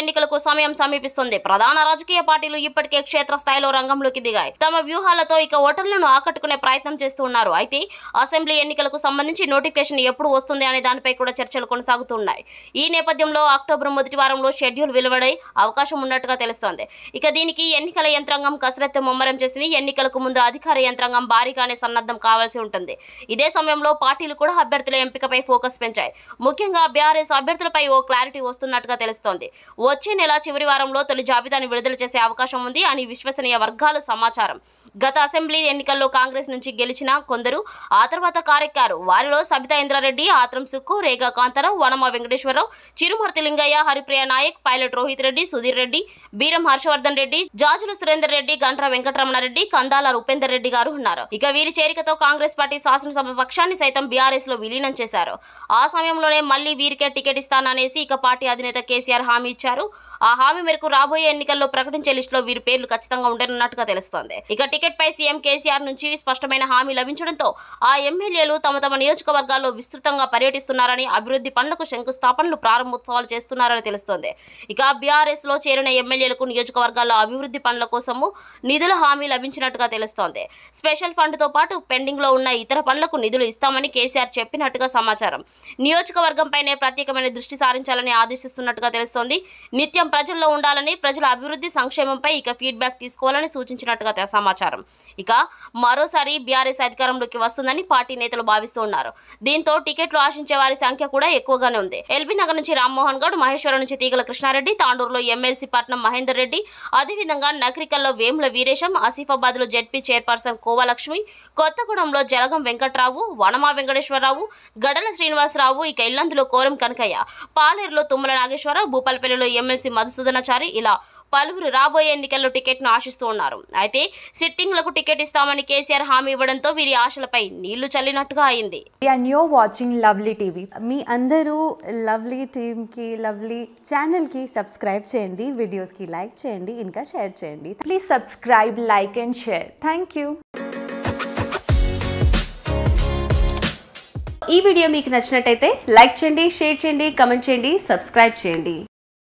ఎన్నికలకు సమయం సమీపిస్తుంది ప్రధాన రాజకీయ పార్టీలు ఇప్పటికే క్షేత్ర స్థాయిలో రంగంలోకి దిగాయి తమ వ్యూహాలతో ఇక ఓటర్లను ఆకట్టుకునే ప్రయత్నం చేస్తున్నారు అయితే అసెంబ్లీ ఎన్నికలకు సంబంధించి నోటిఫికేషన్ ఎప్పుడు వస్తుంది అనే దానిపై కూడా చర్చలు కొనసాగుతున్నాయి ఈ నేపథ్యంలో అక్టోబర్ మొదటి వారంలో షెడ్యూల్ వెలువడే అవకాశం ఉన్నట్టుగా తెలుస్తోంది ఇక దీనికి ఎన్నికల యంత్రాంగం కసరత్తు ముమ్మరం చేసింది ఎన్నికలకు ముందు అధికార యంత్రాంగం భారీగానే సన్నద్ధం కావాల్సి ఉంటుంది ఇదే సమయంలో పార్టీలు కూడా అభ్యర్థుల ఎంపికపై ఫోకస్ పెంచాయి ముఖ్యంగా బీఆర్ఎస్ అభ్యర్థులపై ఓ క్లారిటీ వస్తున్నట్టుగా తెలుస్తోంది వచ్చే నెల చివరి వారంలో తొలి జాబితాను విడుదల చేసే అవకాశం ఉంది అని విశ్వసనీయ వర్గాలు సమాచారం గత అసెంబ్లీ ఎన్నికల్లో కాంగ్రెస్ నుంచి గెలిచిన కొందరు ఆ తర్వాత కార్యక్కారు వారిలో సబితా ఇంద్రారెడ్డి ఆత్రం సుక్కు రేగా కాంతారావు వనమ వెంకటేశ్వరరావు చిరుమర్తి లింగయ్య హరిప్రియ నాయక్ పైలట్ రోహిత్ రెడ్డి సుధీర్ రెడ్డి బీరం హర్షవర్ధన్ రెడ్డి జాజుల సురేందర్ రెడ్డి గంట్ర వెంకటరమణారెడ్డి కందాల రూపేందర్ రెడ్డి గారు ఉన్నారు ఇక వీరి చేరికతో కాంగ్రెస్ పార్టీ శాసనసభ పక్షాన్ని సైతం బీఆర్ఎస్ లో విలీనం చేశారు ఆ సమయంలోనే మళ్లీ వీరికే టికెట్ ఇస్తాననేసి ఇక పార్టీ అధినేత కేసీఆర్ హామీ ఇచ్చారు ప్రకటించారు ఆ హామీ మేరకు రాబోయే ఎన్నికల్లో ప్రకటించే లిస్టులో వీరి పేర్లు ఖచ్చితంగా ఉండనున్నట్టుగా తెలుస్తోంది ఇక టికెట్ పై సీఎం కేసీఆర్ నుంచి స్పష్టమైన హామీ లభించడంతో ఆ ఎమ్మెల్యేలు తమ తమ నియోజకవర్గాల్లో విస్తృతంగా పర్యటిస్తున్నారని అభివృద్ధి పనులకు శంకుస్థాపనలు ప్రారంభోత్సవాలు చేస్తున్నారని తెలుస్తోంది ఇక బీఆర్ఎస్ లో చేరిన ఎమ్మెల్యేలకు నియోజకవర్గాల్లో అభివృద్ధి పనుల కోసము నిధుల హామీ లభించినట్టుగా తెలుస్తోంది స్పెషల్ ఫండ్తో పాటు పెండింగ్ లో ఉన్న ఇతర పనులకు నిధులు ఇస్తామని కేసీఆర్ చెప్పినట్టుగా సమాచారం నియోజకవర్గంపైనే ప్రత్యేకమైన దృష్టి సారించాలని ఆదేశిస్తున్నట్టుగా తెలుస్తోంది నిత్యం ప్రజల్లో ఉండాలని ప్రజల అభివృద్ధి సంక్షేమంపై ఇక ఫీడ్బ్యాక్ తీసుకోవాలని సూచించినట్టుగా సమాచారం ఇక మరోసారి బీఆర్ఎస్ అధికారంలోకి వస్తుందని పార్టీ నేతలు భావిస్తున్నారు దీంతో టికెట్లు ఆశించే వారి సంఖ్య కూడా ఎక్కువగానే ఉంది ఎల్బీ నగర్ నుంచి రామ్మోహన్ గౌడ్ మహేశ్వరం నుంచి తీగల కృష్ణారెడ్డి తాండూరులో ఎమ్మెల్సీ పట్నం మహేందర్ రెడ్డి అదేవిధంగా నగరికల్లో వేముల వీరేశం ఆసిఫాబాద్లో జెడ్పీ చైర్పర్సన్ కోవాలక్ష్మి కొత్తగూడెంలో జలగం వెంకట్రావు వనమా వెంకటేశ్వరరావు గడల శ్రీనివాసరావు ఇక ఇల్లందులో కోరం కనకయ్య పాలేరులో తుమ్మల నాగేశ్వరరావు భూపాలపల్లిలో ఎమ్మెల్సీ మధుసూదనాచారి ఇలా పలువురు రాబోయే ఎన్నికల్లో టికెట్ను ఆశిస్తూ ఉన్నారు అయితే సిట్టింగ్లకు టికెట్ ఇస్తామని కేసీఆర్ హామీ ఇవ్వడంతో వీరి ఆశలపై నీళ్లు చల్లినట్టుగా అయింది వాచింగ్ లవ్లీ టీవీ మీ అందరూ లవ్లీ టీమ్కి లవ్లీ ఛానల్కి సబ్స్క్రైబ్ చేయండి వీడియోస్కి లైక్ చేయండి ఇంకా షేర్ చేయండి please subscribe like and share thank you ఈ వీడియో మీకు నచ్చినట్టయితే లైక్ చేయండి షేర్ చేయండి కమెంట్ చేయండి సబ్స్క్రైబ్ చేయండి